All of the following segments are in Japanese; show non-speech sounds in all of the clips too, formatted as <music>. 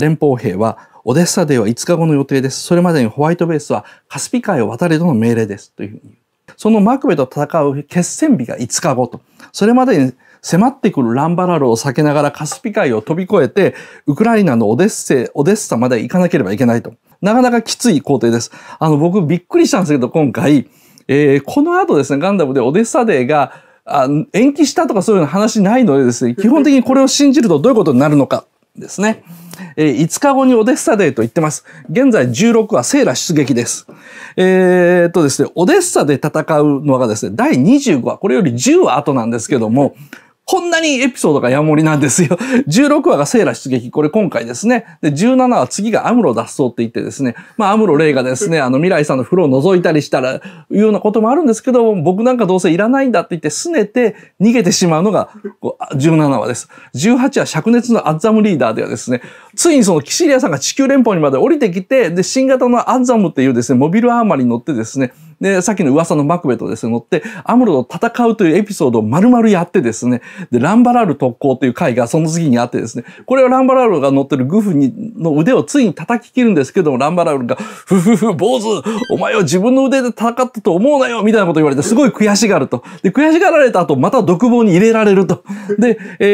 連邦兵はオデッサデーは5日後の予定です。それまでにホワイトベースはカスピ海を渡れとの命令です。というふうにそのマクベと戦う決戦日が5日後と。それまでに迫ってくるランバラルを避けながらカスピ海を飛び越えて、ウクライナのオデッセ、オデッサまで行かなければいけないと。なかなかきつい工程です。あの、僕びっくりしたんですけど、今回、えー、この後ですね、ガンダムでオデッサデーがあ延期したとかそういう話ないのでですね、基本的にこれを信じるとどういうことになるのかですね。えー、5日後にオデッサデーと言ってます。現在16はセーラ出撃です。えー、っとですね、オデッサで戦うのがですね、第25話、これより10話後なんですけども、こんなにエピソードが山盛りなんですよ。16 <laughs> 話がセーラ出撃。これ今回ですね。で、17話次がアムロ脱走って言ってですね。まあ、アムロレイがですね、<laughs> あの、未来さんの風呂を覗いたりしたら、いうようなこともあるんですけど、僕なんかどうせいらないんだって言って、拗ねて逃げてしまうのが、17話です。18話、灼熱のアッザムリーダーではですね、ついにそのキシリアさんが地球連邦にまで降りてきて、で、新型のアッザムっていうですね、モビルアーマーに乗ってですね、で、さっきの噂のマクベとですね、乗って、アムロと戦うというエピソードを丸々やってですね、で、ランバラール特攻という回がその次にあってですね、これはランバラールが乗ってるグフにの腕をついに叩き切るんですけども、ランバラールが、ふふふ、坊主お前は自分の腕で戦ったと思うなよみたいなこと言われて、すごい悔しがると。で、悔しがられた後、また独房に入れられると。で、え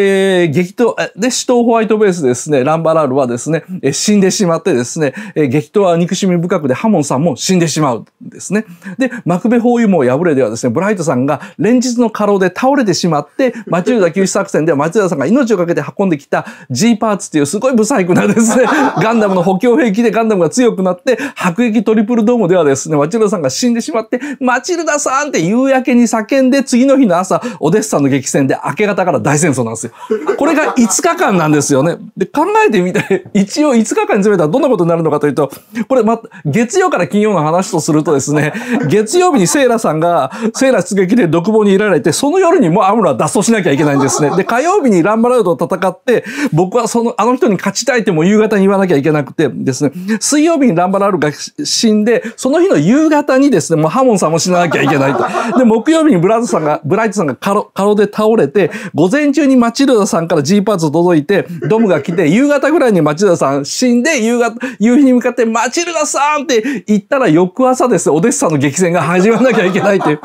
ー、激闘、で、死闘ホワイトベースですね、ランバラールはですね、死んでしまってですね、激闘は憎しみ深くでハモンさんも死んでしまうんですね。で、マクベ包囲網破れではですね、ブライトさんが連日の過労で倒れてしまって、町浦救出作戦では町浦さんが命を懸けて運んできた G パーツっていうすごいブサイクなですね、<laughs> ガンダムの補強兵器でガンダムが強くなって、迫撃トリプルドームではですね、町浦さんが死んでしまって、マチルダさんって夕焼けに叫んで、次の日の朝、オデッサの激戦で明け方から大戦争なんですよ。これが5日間なんですよね。で、考えてみて、一応5日間に詰めたらどんなことになるのかというと、これま、月曜から金曜の話とするとですね、月曜日にセイラさんが、セイラ出撃で独房にいられて、その夜にもうアムロは脱走しなきゃいけないんですね。で、火曜日にランバラウドと戦って、僕はその、あの人に勝ちたいってもう夕方に言わなきゃいけなくてですね、水曜日にランバラウドが死んで、その日の夕方にですね、もうハモンさんも死ななきゃいけないと。で、木曜日にブラズさんが、ブライトさんが過労カロで倒れて、午前中にマチルダさんから G パーツ届いて、ドムが来て、夕方ぐらいにマチルダさん死んで、夕方、夕日に向かって、マチルダさんって言ったら翌朝ですね、お弟子さんの激戦が始まらなきゃいけないっていう。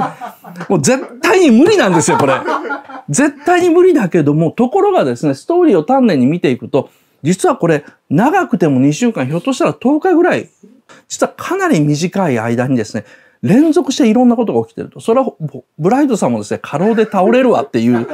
もう絶対に無理なんですよ、これ。絶対に無理だけども、ところがですね、ストーリーを丹念に見ていくと、実はこれ、長くても2週間、ひょっとしたら10日ぐらい、実はかなり短い間にですね、連続していろんなことが起きてると。それは、ブライトさんもですね、過労で倒れるわっていう